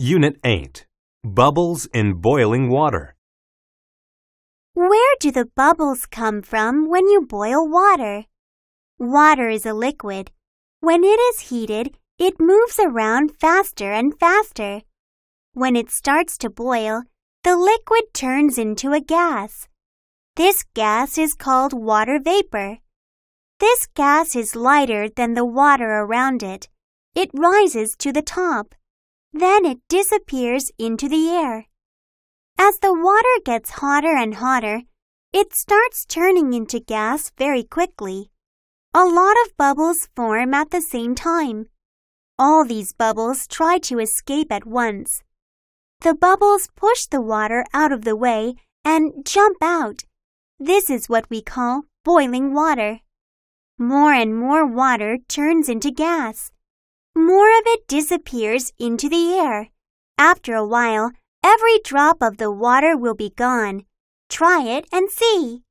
Unit 8 Bubbles in Boiling Water. Where do the bubbles come from when you boil water? Water is a liquid. When it is heated, it moves around faster and faster. When it starts to boil, the liquid turns into a gas. This gas is called water vapor. This gas is lighter than the water around it. It rises to the top. Then it disappears into the air. As the water gets hotter and hotter, it starts turning into gas very quickly. A lot of bubbles form at the same time. All these bubbles try to escape at once. The bubbles push the water out of the way and jump out. This is what we call boiling water. More and more water turns into gas more of it disappears into the air. After a while, every drop of the water will be gone. Try it and see.